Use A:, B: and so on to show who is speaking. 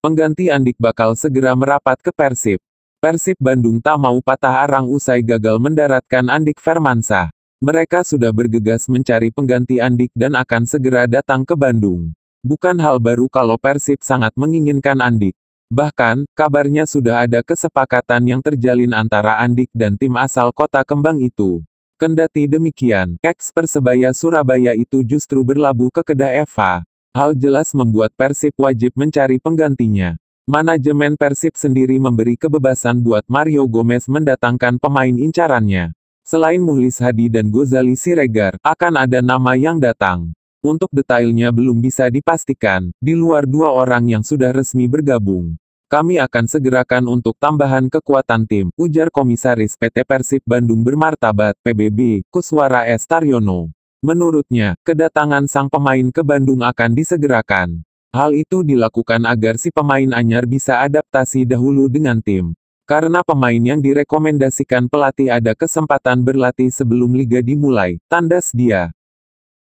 A: Pengganti Andik bakal segera merapat ke Persib. Persib Bandung tak mau patah arang usai gagal mendaratkan Andik Fermansa. Mereka sudah bergegas mencari pengganti Andik dan akan segera datang ke Bandung. Bukan hal baru kalau Persib sangat menginginkan Andik. Bahkan, kabarnya sudah ada kesepakatan yang terjalin antara Andik dan tim asal kota kembang itu. Kendati demikian, eks Persebaya Surabaya itu justru berlabuh ke Kedah Eva. Hal jelas membuat Persib wajib mencari penggantinya. Manajemen Persib sendiri memberi kebebasan buat Mario Gomez mendatangkan pemain incarannya. Selain Muhlis Hadi dan Gozali Siregar, akan ada nama yang datang. Untuk detailnya belum bisa dipastikan, di luar dua orang yang sudah resmi bergabung. Kami akan segerakan untuk tambahan kekuatan tim, ujar Komisaris PT Persib Bandung Bermartabat, PBB, Kuswara S. Taryono. Menurutnya, kedatangan sang pemain ke Bandung akan disegerakan. Hal itu dilakukan agar si pemain anyar bisa adaptasi dahulu dengan tim. Karena pemain yang direkomendasikan pelatih ada kesempatan berlatih sebelum liga dimulai, tandas dia.